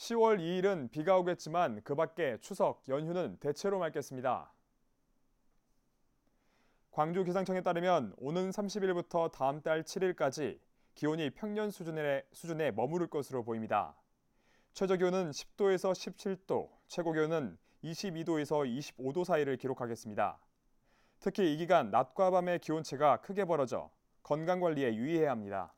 10월 2일은 비가 오겠지만 그 밖에 추석, 연휴는 대체로 맑겠습니다. 광주 기상청에 따르면 오는 30일부터 다음 달 7일까지 기온이 평년 수준의 수준에 머무를 것으로 보입니다. 최저 기온은 10도에서 17도, 최고 기온은 22도에서 25도 사이를 기록하겠습니다. 특히 이 기간 낮과 밤의 기온차가 크게 벌어져 건강 관리에 유의해야 합니다.